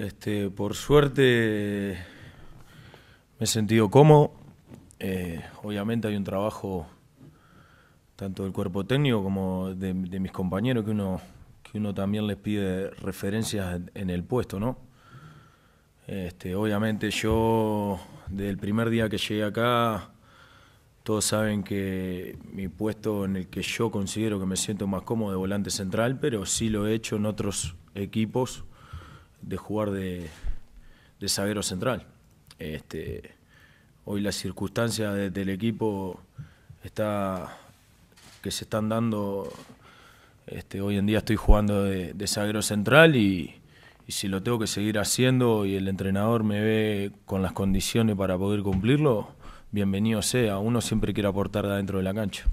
Este, por suerte me he sentido cómodo. Eh, obviamente hay un trabajo tanto del cuerpo técnico como de, mis compañeros que uno, que uno también les pide referencias en el puesto, ¿no? Este, obviamente yo desde el primer día que llegué acá, todos saben que mi puesto en el que yo considero que me siento más cómodo de volante central, pero sí lo he hecho en otros equipos de jugar de, zaguero central. Este, hoy las circunstancias del equipo está, que se están dando, este, hoy en día estoy jugando de, zaguero central y, y, si lo tengo que seguir haciendo y el entrenador me ve con las condiciones para poder cumplirlo, bienvenido sea, uno siempre quiere aportar de adentro de la cancha.